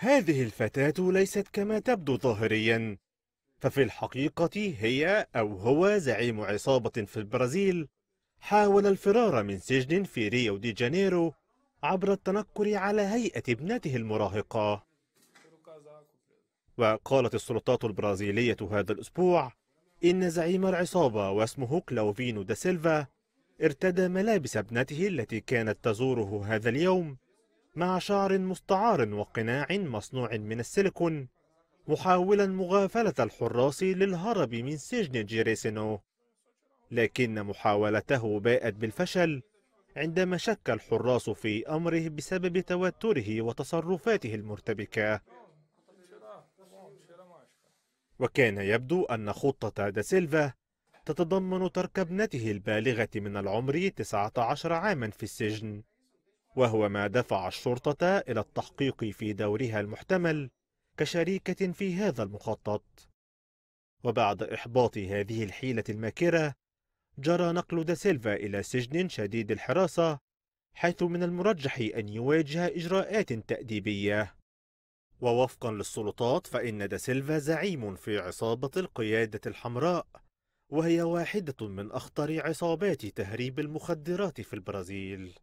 هذه الفتاة ليست كما تبدو ظاهريا ففي الحقيقة هي أو هو زعيم عصابة في البرازيل حاول الفرار من سجن في ريو دي جانيرو عبر التنكر على هيئة ابنته المراهقة وقالت السلطات البرازيلية هذا الأسبوع إن زعيم العصابة واسمه كلاوفينو دا سيلفا ارتدى ملابس ابنته التي كانت تزوره هذا اليوم مع شعر مستعار وقناع مصنوع من السيليكون محاولا مغافلة الحراس للهرب من سجن جيريسينو لكن محاولته باءت بالفشل عندما شك الحراس في أمره بسبب توتره وتصرفاته المرتبكة وكان يبدو أن خطة دا سيلفا تتضمن ترك ابنته البالغة من العمر 19 عاما في السجن وهو ما دفع الشرطة إلى التحقيق في دورها المحتمل كشريكة في هذا المخطط وبعد إحباط هذه الحيلة الماكرة جرى نقل داسيلفا إلى سجن شديد الحراسة حيث من المرجح أن يواجه إجراءات تأديبية ووفقا للسلطات فإن داسيلفا زعيم في عصابة القيادة الحمراء وهي واحدة من أخطر عصابات تهريب المخدرات في البرازيل